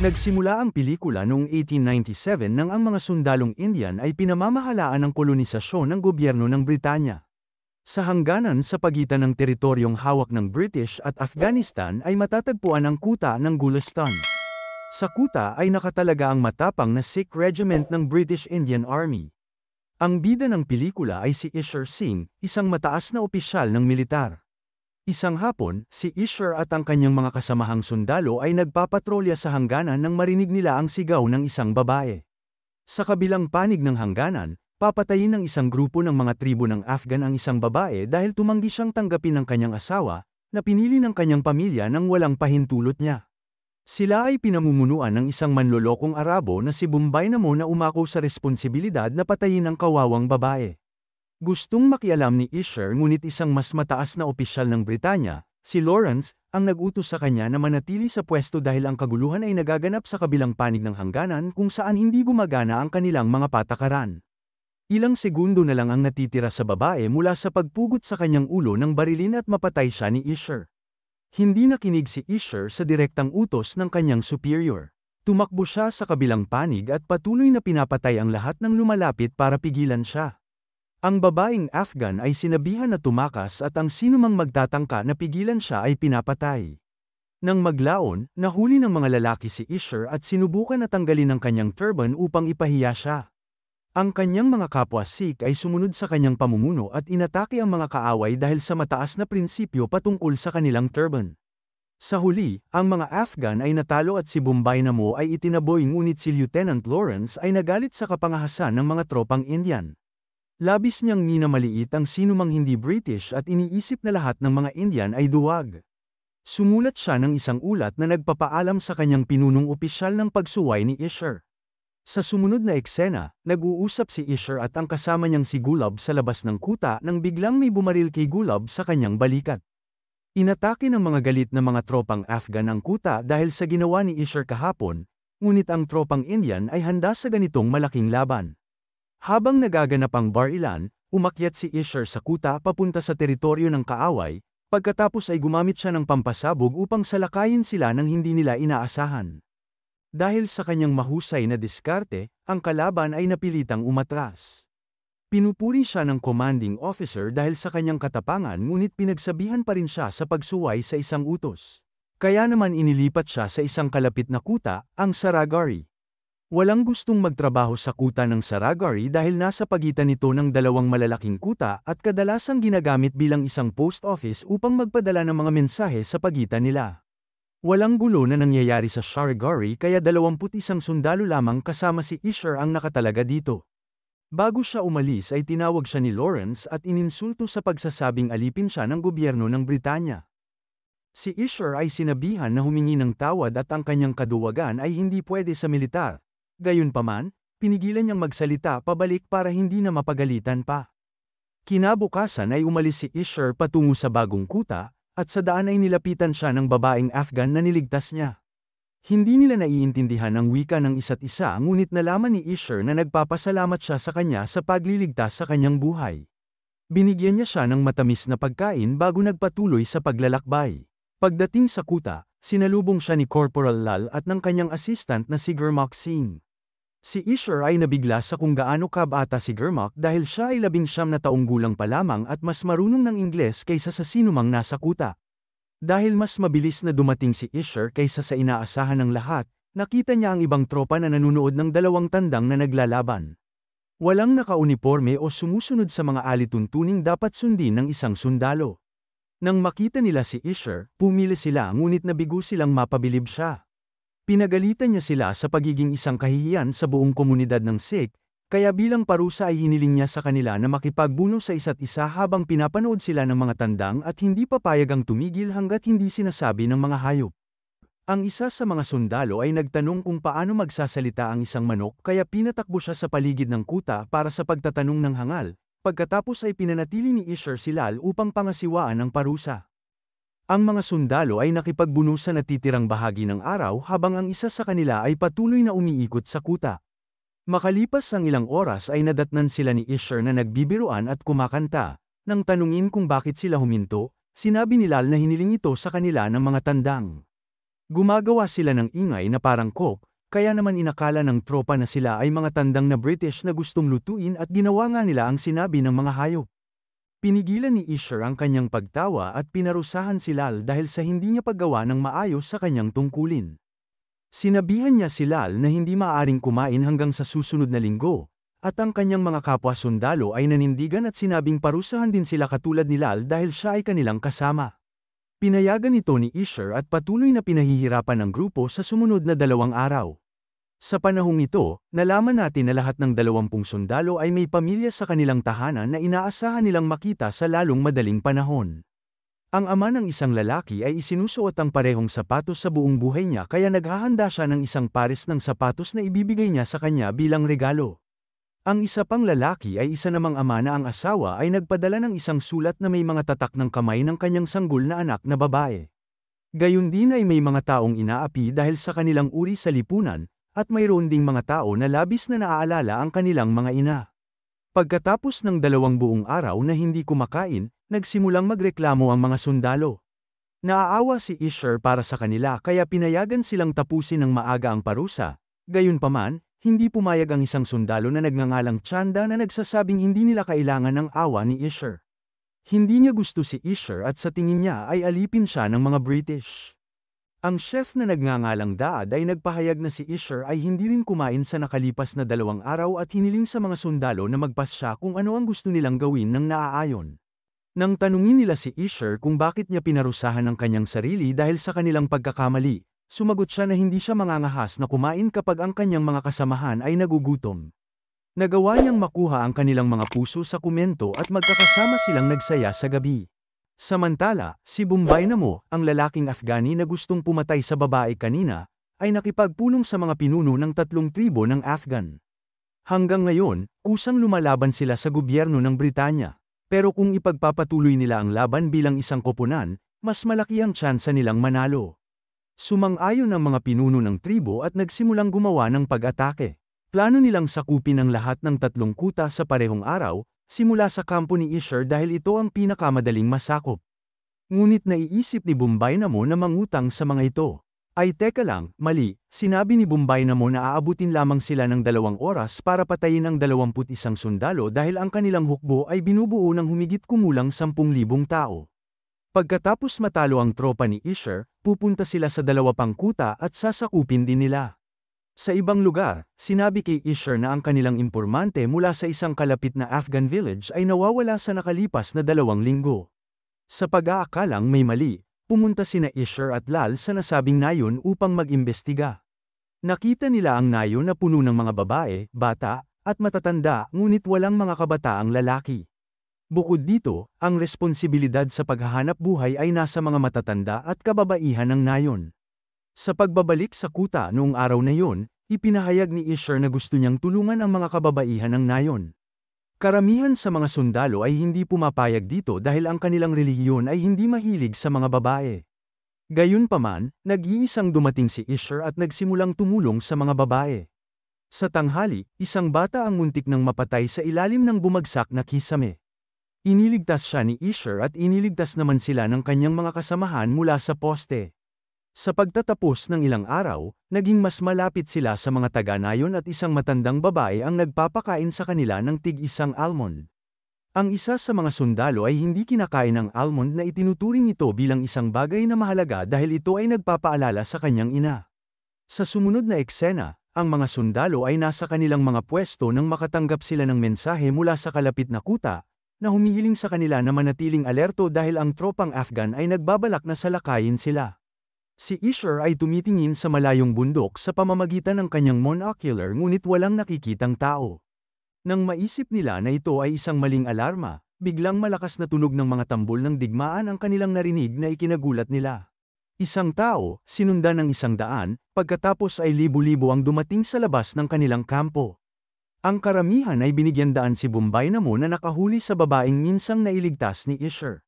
Nagsimula ang pelikula noong 1897 nang ang mga sundalong Indian ay pinamamahalaan ng kolonisasyon ng gobyerno ng Britanya. Sa hangganan sa pagitan ng teritoryong hawak ng British at Afghanistan ay matatagpuan ang kuta ng Gulistan. Sa kuta ay nakatalaga ang matapang na Sikh Regiment ng British Indian Army. Ang bida ng pelikula ay si Isher Singh, isang mataas na opisyal ng militar. Isang hapon, si Ishar at ang kanyang mga kasamahang sundalo ay nagpapatrolya sa hangganan nang marinig nila ang sigaw ng isang babae. Sa kabilang panig ng hangganan, papatayin ng isang grupo ng mga tribo ng Afghan ang isang babae dahil tumanggi siyang tanggapin ng kanyang asawa, na pinili ng kanyang pamilya nang walang pahintulot niya. Sila ay pinamumunuan ng isang manlolokong Arabo na si Bumbay na mo na umako sa responsibilidad na patayin ang kawawang babae. Gustong makialam ni Isher ngunit isang mas mataas na opisyal ng Britanya, si Lawrence, ang nagutos sa kanya na manatili sa pwesto dahil ang kaguluhan ay nagaganap sa kabilang panig ng hangganan kung saan hindi gumagana ang kanilang mga patakaran. Ilang segundo na lang ang natitira sa babae mula sa pagpugot sa kanyang ulo ng barilin at mapatay siya ni Isher. Hindi nakinig si Isher sa direktang utos ng kanyang superior. Tumakbo siya sa kabilang panig at patuloy na pinapatay ang lahat ng lumalapit para pigilan siya. Ang babaeng Afghan ay sinabihan na tumakas at ang sinumang magtatangka na pigilan siya ay pinapatay. Nang maglaon, nahuli ng mga lalaki si Isher at sinubukan na tanggalin ang kanyang turban upang ipahiya siya. Ang kanyang mga kapwa Sikh ay sumunod sa kanyang pamumuno at inatake ang mga kaaway dahil sa mataas na prinsipyo patungkol sa kanilang turban. Sa huli, ang mga Afghan ay natalo at si Bombay Namo ay itinaboy ngunit si Lieutenant Lawrence ay nagalit sa kapangahasan ng mga tropang Indian. Labis niyang minamaliit ang sinumang hindi British at iniisip na lahat ng mga Indian ay duwag. Sumulat siya ng isang ulat na nagpapaalam sa kanyang pinunong opisyal ng pagsuway ni Isher. Sa sumunod na eksena, nag-uusap si Isher at ang kasama niyang si Gulab sa labas ng kuta nang biglang may bumaril kay Gulab sa kanyang balikat. Inatake ng mga galit na mga tropang Afghan ang kuta dahil sa ginawa ni Isher kahapon, ngunit ang tropang Indian ay handa sa ganitong malaking laban. Habang nagaganap ang Barilan, umakyat si Isher sa kuta papunta sa teritoryo ng kaaway, pagkatapos ay gumamit siya ng pampasabog upang salakayin sila nang hindi nila inaasahan. Dahil sa kanyang mahusay na diskarte, ang kalaban ay napilitang umatras. Pinupuri siya ng commanding officer dahil sa kanyang katapangan ngunit pinagsabihan pa rin siya sa pagsuway sa isang utos. Kaya naman inilipat siya sa isang kalapit na kuta, ang Saragari. Walang gustong magtrabaho sa kuta ng Saragari dahil nasa pagitan nito ng dalawang malalaking kuta at kadalasang ginagamit bilang isang post office upang magpadala ng mga mensahe sa pagitan nila. Walang gulo na nangyayari sa Saragari kaya dalawamput isang sundalo lamang kasama si Isher ang nakatalaga dito. Bago siya umalis ay tinawag siya ni Lawrence at ininsulto sa pagsasabing alipin siya ng gobyerno ng Britanya. Si Isher ay sinabihan na humingi ng tawad at ang kanyang kaduwagan ay hindi pwede sa militar, Gayunpaman, pinigilan niyang magsalita pabalik para hindi na mapagalitan pa. Kinabukasan ay umalis si Isher patungo sa bagong kuta, at sa daan ay nilapitan siya ng babaeng Afghan na niligtas niya. Hindi nila naiintindihan ang wika ng isa't isa ngunit nalaman ni Isher na nagpapasalamat siya sa kanya sa pagliligtas sa kanyang buhay. Binigyan niya siya ng matamis na pagkain bago nagpatuloy sa paglalakbay. Pagdating sa kuta, sinalubong siya ni Corporal Lal at ng kanyang assistant na si Germoxine. Si Isher ay nabigla sa kung gaano kabata si Germak dahil siya ay labing siyam na taong gulang pa lamang at mas marunong ng Ingles kaysa sa sinumang nasa kuta. Dahil mas mabilis na dumating si Isher kaysa sa inaasahan ng lahat, nakita niya ang ibang tropa na nanunood ng dalawang tandang na naglalaban. Walang nakauniporme o sumusunod sa mga alituntuning dapat sundin ng isang sundalo. Nang makita nila si Isher, pumili sila ngunit nabigo silang mapabilib siya. Pinagalitan niya sila sa pagiging isang kahihiyan sa buong komunidad ng Sikh, kaya bilang parusa ay hiniling niya sa kanila na makipagbuno sa isa't isa habang pinapanood sila ng mga tandang at hindi papayag ang tumigil hanggat hindi sinasabi ng mga hayop. Ang isa sa mga sundalo ay nagtanong kung paano magsasalita ang isang manok kaya pinatakbo siya sa paligid ng kuta para sa pagtatanong ng hangal, pagkatapos ay pinanatili ni Isher si Lal upang pangasiwaan ang parusa. Ang mga sundalo ay nakipagbuno sa natitirang bahagi ng araw habang ang isa sa kanila ay patuloy na umiikot sa kuta. Makalipas ang ilang oras ay nadatnan sila ni Isher na nagbibiruan at kumakanta. Nang tanungin kung bakit sila huminto, sinabi ni Lal na hiniling ito sa kanila ng mga tandang. Gumagawa sila ng ingay na parang kok, kaya naman inakala ng tropa na sila ay mga tandang na British na gustong lutuin at ginawa nga nila ang sinabi ng mga hayop. Pinigilan ni Isher ang kanyang pagtawa at pinarusahan si Lal dahil sa hindi niya paggawa ng maayos sa kanyang tungkulin. Sinabihan niya si Lal na hindi maaring kumain hanggang sa susunod na linggo, at ang kanyang mga kapwa sundalo ay nanindigan at sinabing parusahan din sila katulad ni Lal dahil siya ay kanilang kasama. Pinayagan ito ni Isher at patuloy na pinahihirapan ang grupo sa sumunod na dalawang araw. Sa panahong ito, nalaman natin na lahat ng dalawampung sundalo ay may pamilya sa kanilang tahanan na inaasahan nilang makita sa lalong madaling panahon. Ang ama ng isang lalaki ay isinusuot ang parehong sapatos sa buong buhay niya kaya naghahanda siya ng isang pares ng sapatos na ibibigay niya sa kanya bilang regalo. Ang isa pang lalaki ay isa namang ama na ang asawa ay nagpadala ng isang sulat na may mga tatak ng kamay ng kanyang sanggol na anak na babae. Gayun din ay may mga taong inaapi dahil sa kanilang uri sa lipunan, at mayroon ding mga tao na labis na naaalala ang kanilang mga ina. Pagkatapos ng dalawang buong araw na hindi kumakain, nagsimulang magreklamo ang mga sundalo. Naaawa si Isher para sa kanila kaya pinayagan silang tapusin ng maaga ang parusa, gayunpaman, hindi pumayag ang isang sundalo na nagngangalang Chanda na nagsasabing hindi nila kailangan ng awa ni Isher. Hindi niya gusto si Isher at sa tingin niya ay alipin siya ng mga British. Ang chef na nagngangalang Daad ay nagpahayag na si Isher ay hindi rin kumain sa nakalipas na dalawang araw at hiniling sa mga sundalo na magpasya kung ano ang gusto nilang gawin ng naaayon. Nang tanungin nila si Isher kung bakit niya pinarusahan ang kanyang sarili dahil sa kanilang pagkakamali, sumagot siya na hindi siya mangangahas na kumain kapag ang kanyang mga kasamahan ay nagugutom. Nagawa niyang makuha ang kanilang mga puso sa kumento at magkakasama silang nagsaya sa gabi. Samantala, si Bumbay mo, ang lalaking Afghani na gustong pumatay sa babae kanina, ay nakipagpulong sa mga pinuno ng tatlong tribo ng Afghan. Hanggang ngayon, kusang lumalaban sila sa gobyerno ng Britanya. Pero kung ipagpapatuloy nila ang laban bilang isang koponan, mas malaki ang tsansa nilang manalo. Sumang-ayon ang mga pinuno ng tribo at nagsimulang gumawa ng pag-atake. Plano nilang sakupin ang lahat ng tatlong kuta sa parehong araw, simula sa kampo ni Isher dahil ito ang pinakamadaling masakop. Ngunit naiisip ni Bombay na mo na mangutang sa mga ito. Ay teka lang, mali, sinabi ni Bombay na mo na aabutin lamang sila ng dalawang oras para patayin ang 21 sundalo dahil ang kanilang hukbo ay binubuo ng humigit kumulang 10,000 tao. Pagkatapos matalo ang tropa ni Isher, pupunta sila sa dalawa pang kuta at sasakupin din nila. Sa ibang lugar, sinabi kay Isher na ang kanilang impormante mula sa isang kalapit na Afghan village ay nawawala sa nakalipas na dalawang linggo. Sa pag-aakalang may mali, pumunta sina Isher at Lal sa nasabing nayon upang mag-imbestiga. Nakita nila ang nayon na puno ng mga babae, bata, at matatanda ngunit walang mga kabataang lalaki. Bukod dito, ang responsibilidad sa paghahanap buhay ay nasa mga matatanda at kababaihan ng nayon. Sa pagbabalik sa kuta noong araw na yon, ipinahayag ni Isher na gusto niyang tulungan ang mga kababaihan ng nayon. Karamihan sa mga sundalo ay hindi pumapayag dito dahil ang kanilang relihiyon ay hindi mahilig sa mga babae. Gayunpaman, nag-iisang dumating si Isher at nagsimulang tumulong sa mga babae. Sa tanghali, isang bata ang muntik ng mapatay sa ilalim ng bumagsak na kisame. Iniligtas siya ni Isher at iniligtas naman sila ng kanyang mga kasamahan mula sa poste. Sa pagtatapos ng ilang araw, naging mas malapit sila sa mga taga-nayon at isang matandang babae ang nagpapakain sa kanila ng tig-isang almond. Ang isa sa mga sundalo ay hindi kinakain ng almond na itinuturing ito bilang isang bagay na mahalaga dahil ito ay nagpapaalala sa kanyang ina. Sa sumunod na eksena, ang mga sundalo ay nasa kanilang mga pwesto nang makatanggap sila ng mensahe mula sa kalapit na kuta, na humihiling sa kanila na manatiling alerto dahil ang tropang Afghan ay nagbabalak na salakayin sila. Si Isher ay tumitingin sa malayong bundok sa pamamagitan ng kanyang monocular ngunit walang nakikitang tao. Nang maisip nila na ito ay isang maling alarma, biglang malakas na tunog ng mga tambol ng digmaan ang kanilang narinig na ikinagulat nila. Isang tao, sinundan ng isang daan, pagkatapos ay libo-libo ang dumating sa labas ng kanilang kampo. Ang karamihan ay binigyan daan si Bombay na muna nakahuli sa babaeng minsang nailigtas ni Isher.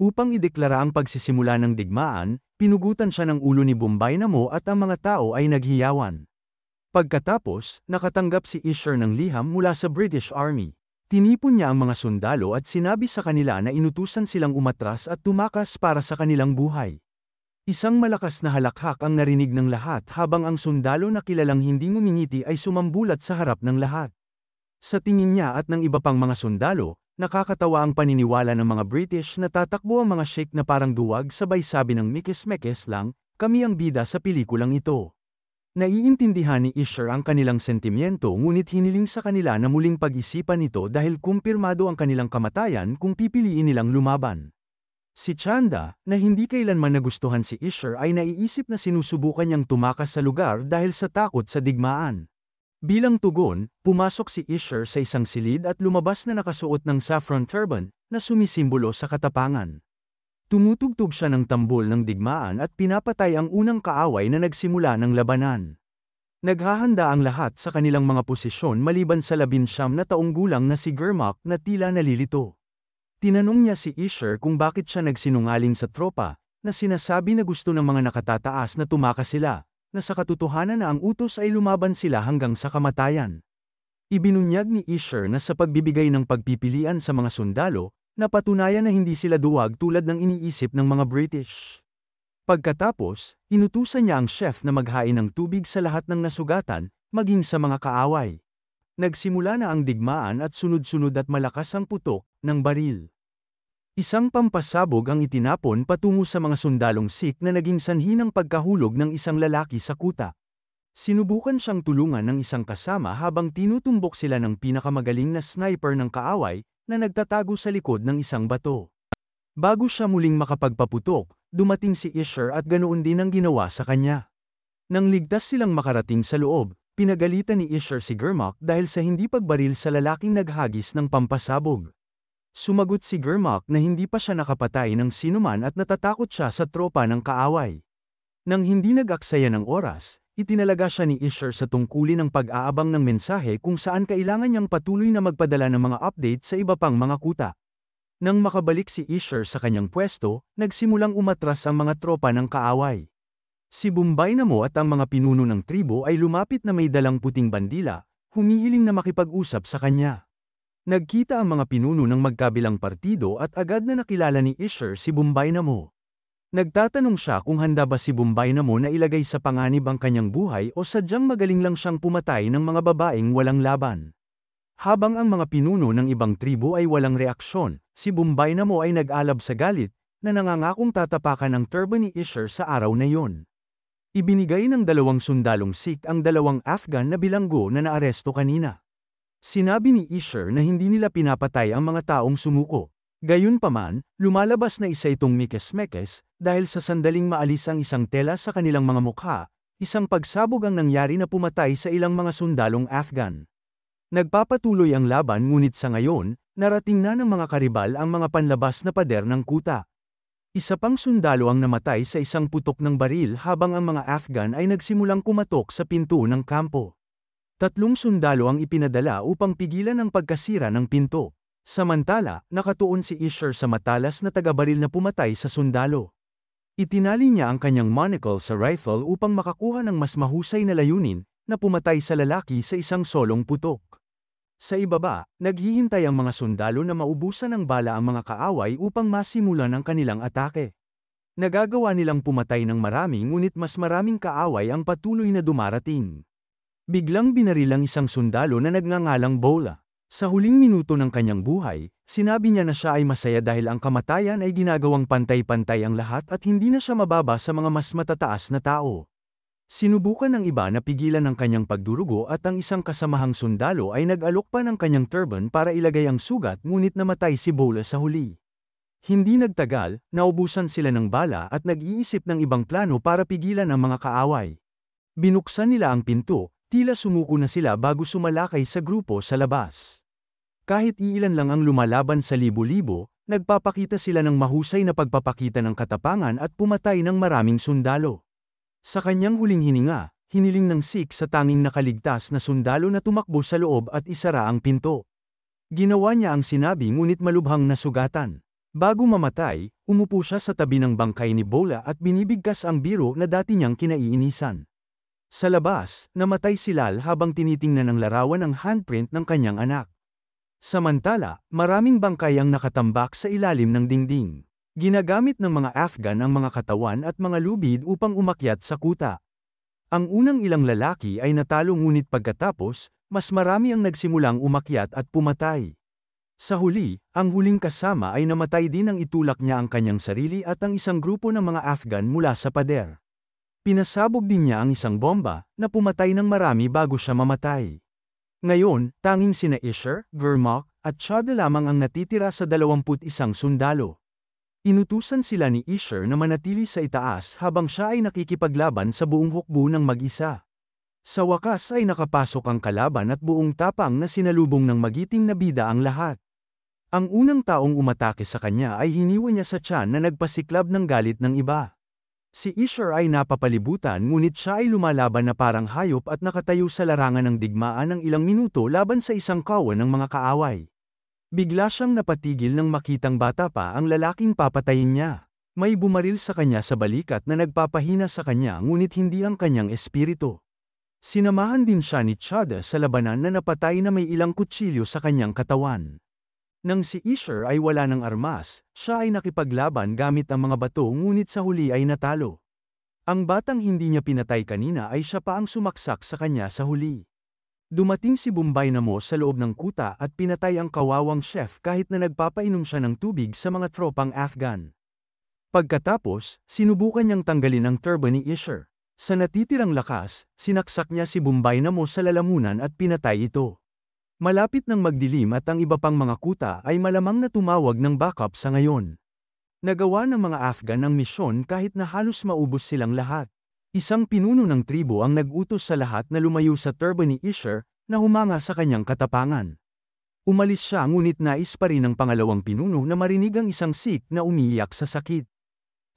Upang ideklara ang pagsisimula ng digmaan, pinugutan siya ng ulo ni Bombay Namo at ang mga tao ay naghiyawan. Pagkatapos, nakatanggap si Isher ng liham mula sa British Army. Tinipon niya ang mga sundalo at sinabi sa kanila na inutusan silang umatras at tumakas para sa kanilang buhay. Isang malakas na halakhak ang narinig ng lahat habang ang sundalo na kilalang hindi ngumingiti ay sumambulat sa harap ng lahat. Sa tingin niya at ng iba pang mga sundalo, Nakakatawa ang paniniwala ng mga British na tatakbo ang mga sheik na parang duwag sabay sabi ng mikis-mekis lang, kami ang bida sa pelikulang ito. Naiintindihan ni Isher ang kanilang sentimiento ngunit hiniling sa kanila na muling pag-isipan ito dahil kumpirmado ang kanilang kamatayan kung pipiliin nilang lumaban. Si Chanda, na hindi kailanman nagustuhan si Isher ay naiisip na sinusubukan niyang tumakas sa lugar dahil sa takot sa digmaan. Bilang tugon, pumasok si Isher sa isang silid at lumabas na nakasuot ng saffron turban na sumisimbolo sa katapangan. Tumutugtog siya ng tambol ng digmaan at pinapatay ang unang kaaway na nagsimula ng labanan. Naghahanda ang lahat sa kanilang mga posisyon maliban sa labinsyam na taong gulang na si Germak na tila nalilito. Tinanong niya si Isher kung bakit siya nagsinungaling sa tropa, na sinasabi na gusto ng mga nakatataas na tumaka sila, na sa katotohanan na ang utos ay lumaban sila hanggang sa kamatayan. Ibinunyag ni Isher na sa pagbibigay ng pagpipilian sa mga sundalo, napatunayan na hindi sila duwag tulad ng iniisip ng mga British. Pagkatapos, inutusan niya ang chef na maghain ng tubig sa lahat ng nasugatan, maging sa mga kaaway. Nagsimula na ang digmaan at sunod-sunod at malakas ang putok ng baril. Isang pampasabog ang itinapon patungo sa mga sundalong Sikh na naging sanhi ng pagkahulog ng isang lalaki sa kuta. Sinubukan siyang tulungan ng isang kasama habang tinutumbok sila ng pinakamagaling na sniper ng kaaway na nagtatago sa likod ng isang bato. Bago siya muling makapagpaputok, dumating si Isher at ganoon din ang ginawa sa kanya. Nang ligtas silang makarating sa loob, pinagalitan ni Isher si Germak dahil sa hindi pagbaril sa lalaking naghagis ng pampasabog. Sumagot si Germak na hindi pa siya nakapatay ng sinuman at natatakot siya sa tropa ng kaaway. Nang hindi nag-aksaya ng oras, itinalaga siya ni Isher sa tungkulin ng pag-aabang ng mensahe kung saan kailangan niyang patuloy na magpadala ng mga update sa iba pang mga kuta. Nang makabalik si Isher sa kanyang pwesto, nagsimulang umatras ang mga tropa ng kaaway. Si Bombay mo at ang mga pinuno ng tribo ay lumapit na may dalang puting bandila, humihiling na makipag-usap sa kanya. Nagkita ang mga pinuno ng magkabilang partido at agad na nakilala ni Isher si Bombay Namo. Nagtatanong siya kung handa ba si Bombay Namo na ilagay sa panganib ang kanyang buhay o sadyang magaling lang siyang pumatay ng mga babaeng walang laban. Habang ang mga pinuno ng ibang tribo ay walang reaksyon, si Bombay Namo ay nag-alab sa galit na nangangakong tatapakan ang turban ni Isher sa araw na yon. Ibinigay ng dalawang sundalong Sikh ang dalawang Afghan na bilanggo na naaresto kanina. Sinabi ni Isher na hindi nila pinapatay ang mga taong sumuko. Gayunpaman, lumalabas na isa itong mikes-mekes dahil sa sandaling maalis ang isang tela sa kanilang mga mukha, isang pagsabog ang nangyari na pumatay sa ilang mga sundalong Afghan. Nagpapatuloy ang laban ngunit sa ngayon, narating na ng mga karibal ang mga panlabas na pader ng kuta. Isa pang sundalo ang namatay sa isang putok ng baril habang ang mga Afghan ay nagsimulang kumatok sa pinto ng kampo. Tatlong sundalo ang ipinadala upang pigilan ang pagkasira ng pinto. Samantala, nakatuon si Isher sa matalas na tagabaril na pumatay sa sundalo. Itinali niya ang kanyang monocle sa rifle upang makakuha ng mas mahusay na layunin na pumatay sa lalaki sa isang solong putok. Sa ibaba, naghihintay ang mga sundalo na maubusan ng bala ang mga kaaway upang masimulan ang kanilang atake. Nagagawa nilang pumatay ng marami ngunit mas maraming kaaway ang patuloy na dumarating. Biglang binarilang isang sundalo na nagngangalang Bola. Sa huling minuto ng kanyang buhay, sinabi niya na siya ay masaya dahil ang kamatayan ay ginagawang pantay-pantay ang lahat at hindi na siya mababa sa mga mas matataas na tao. Sinubukan ng iba na pigilan ang kanyang pagdurugo at ang isang kasamahang sundalo ay nag-alok pa ng kanyang turban para ilagay ang sugat ngunit namatay si Bola sa huli. Hindi nagtagal, naubusan sila ng bala at nag-iisip ng ibang plano para pigilan ang mga kaaway. Binuksan nila ang pinto, Tila sumuko na sila bago sumalakay sa grupo sa labas. Kahit iilan lang ang lumalaban sa libo-libo, nagpapakita sila ng mahusay na pagpapakita ng katapangan at pumatay ng maraming sundalo. Sa kanyang huling hininga, hiniling ng Sikh sa tanging nakaligtas na sundalo na tumakbo sa loob at isara ang pinto. Ginawa niya ang sinabi ngunit malubhang nasugatan. Bago mamatay, umupo siya sa tabi ng bangkay ni Bola at binibigkas ang biro na dati niyang kinaiinisan. Sa labas, namatay si Lal habang tinitingnan ang larawan ang handprint ng kanyang anak. Samantala, maraming bangkay ang nakatambak sa ilalim ng dingding. Ginagamit ng mga Afghan ang mga katawan at mga lubid upang umakyat sa kuta. Ang unang ilang lalaki ay natalo ngunit pagkatapos, mas marami ang nagsimulang umakyat at pumatay. Sa huli, ang huling kasama ay namatay din ang itulak niya ang kanyang sarili at ang isang grupo ng mga Afghan mula sa pader. Pinasabog din niya ang isang bomba, na pumatay ng marami bago siya mamatay. Ngayon, tanging sina Isher, Gurmok, at Chad lamang ang natitira sa 21 sundalo. Inutusan sila ni Isher na manatili sa itaas habang siya ay nakikipaglaban sa buong hukbo ng mag-isa. Sa wakas ay nakapasok ang kalaban at buong tapang na sinalubong ng magiting na bida ang lahat. Ang unang taong umatake sa kanya ay hiniwa niya sa tiyan na nagpasiklab ng galit ng iba. Si Isher ay napapalibutan ngunit siya ay lumalaban na parang hayop at nakatayo sa larangan ng digmaan ng ilang minuto laban sa isang kawan ng mga kaaway. Bigla siyang napatigil nang makitang bata pa ang lalaking papatayin niya. May bumaril sa kanya sa balikat na nagpapahina sa kanya ngunit hindi ang kanyang espiritu. Sinamahan din siya ni Chada sa labanan na napatay na may ilang kutsilyo sa kanyang katawan. Nang si Isher ay wala ng armas, siya ay nakipaglaban gamit ang mga bato ngunit sa huli ay natalo. Ang batang hindi niya pinatay kanina ay siya pa ang sumaksak sa kanya sa huli. Dumating si Bombay Namo sa loob ng kuta at pinatay ang kawawang chef kahit na nagpapainom siya ng tubig sa mga tropang Afghan. Pagkatapos, sinubukan niyang tanggalin ang turban ni Isher. Sa natitirang lakas, sinaksak niya si Bombay Namo sa lalamunan at pinatay ito. Malapit ng magdilim at ang iba pang mga kuta ay malamang na tumawag ng backup sa ngayon. Nagawa ng mga Afghan ang misyon kahit na halos maubos silang lahat. Isang pinuno ng tribo ang nag-utos sa lahat na lumayo sa turbo ni Isher na humanga sa kanyang katapangan. Umalis siya ngunit nais pa rin ng pangalawang pinuno na marinig ang isang Sikh na umiiyak sa sakit.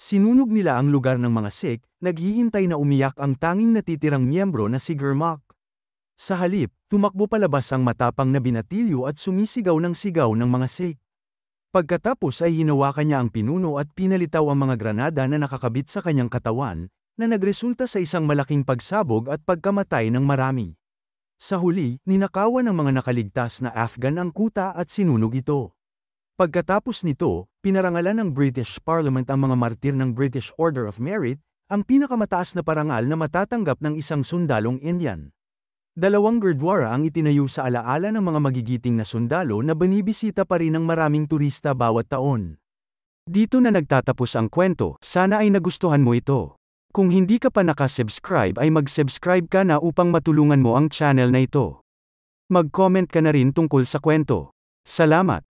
Sinunog nila ang lugar ng mga Sikh, naghihintay na umiyak ang tanging natitirang miyembro na si Gurmak. Sa halip, tumakbo palabas ang matapang na binatilyo at sumisigaw ng sigaw ng mga sik. Pagkatapos ay hinawakan niya ang pinuno at pinalitaw ang mga granada na nakakabit sa kanyang katawan, na nagresulta sa isang malaking pagsabog at pagkamatay ng marami. Sa huli, ninakawan ng mga nakaligtas na Afghan ang kuta at sinunog ito. Pagkatapos nito, pinarangalan ng British Parliament ang mga martir ng British Order of Merit, ang pinakamataas na parangal na matatanggap ng isang sundalong Indian. Dalawang gurdwara ang itinayo sa alaala ng mga magigiting na sundalo na banibisita pa rin ng maraming turista bawat taon. Dito na nagtatapos ang kwento, sana ay nagustuhan mo ito. Kung hindi ka pa nakasubscribe ay mag-subscribe ka na upang matulungan mo ang channel na ito. Mag-comment ka na rin tungkol sa kwento. Salamat!